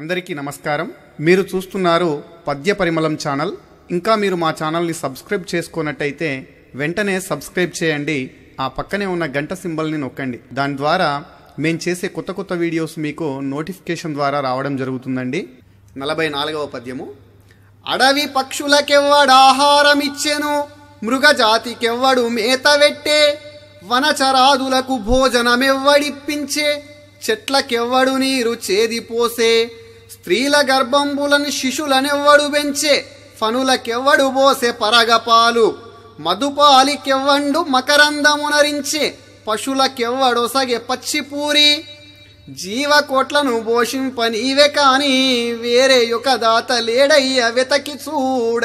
అందరికీ నమస్కారం మీరు చూస్తున్నారు పద్య పరిమళం ఛానల్ ఇంకా మీరు మా ఛానల్ని సబ్స్క్రైబ్ చేసుకున్నట్టయితే వెంటనే సబ్స్క్రైబ్ చేయండి ఆ పక్కనే ఉన్న గంట సింబల్ని నొక్కండి దాని ద్వారా మేము చేసే కొత్త కొత్త వీడియోస్ మీకు నోటిఫికేషన్ ద్వారా రావడం జరుగుతుందండి నలభై నాలుగవ పద్యము అడవి మృగ జాతికెవ్వడు మేత వెట్టే వనచరాదులకు భోజనమెవ్వడిప్పించే చెట్లకెవ్వడు నీరు చేదిపోసే స్త్రీల గర్భంబులని శిశులనెవ్వడు పెంచే ఫనులకెవ్వడు బోసే పరగపాలు మధుపాలికెవ్వండు మకరందమునరించే పశులకెవ్వడొసగే పచ్చిపూరి జీవకోట్లను పోషింపనీవే కాని వేరే యొక్క దాత లేడయ్య వెతకి చూడ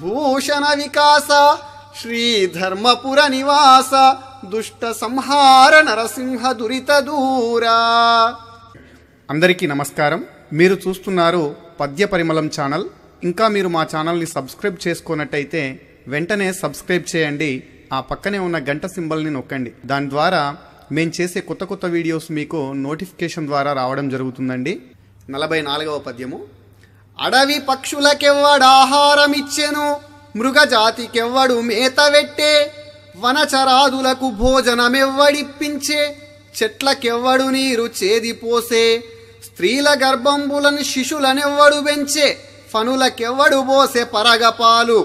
భూషణ వికాస శ్రీ ధర్మపుర నివాస దుష్ట సంహార నరసింహ దురిత దూరా అందరికీ నమస్కారం మీరు చూస్తున్నారు పద్య పరిమళం ఛానల్ ఇంకా మీరు మా ఛానల్ని సబ్స్క్రైబ్ చేసుకున్నట్టయితే వెంటనే సబ్స్క్రైబ్ చేయండి ఆ పక్కనే ఉన్న గంట సింబల్ని నొక్కండి దాని ద్వారా మేము చేసే కొత్త కొత్త వీడియోస్ మీకు నోటిఫికేషన్ ద్వారా రావడం జరుగుతుందండి నలభై నాలుగవ పద్యము అడవి పక్షులకెవ్వడాహారమిచ్చెను మృగజాతికెవ్వడు మేతవెట్టే వనచరాదులకు భోజనమెవ్వడిప్పించే చెట్లకెవ్వడు నీరు చేదిపోసే స్త్రీల గర్భంబులని శిశులనెవ్వడు పెంచే ఫనులకెవ్వడు బోసే పరగపాలు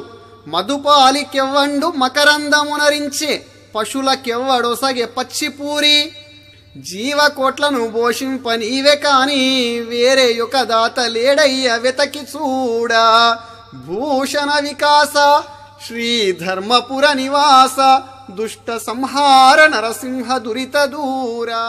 మధుపాలికెవ్వండు మకరందమునరించే పశులకెవ్వడొసగే పచ్చిపూరి జీవకోట్లను పోషింపనీవే కాని వేరే యొక్క దాత లేడయ్య వెతకి చూడ భూషణ వికాస శ్రీ ధర్మపుర నివాస దుష్ట సంహార నరసింహ దురిత దూరా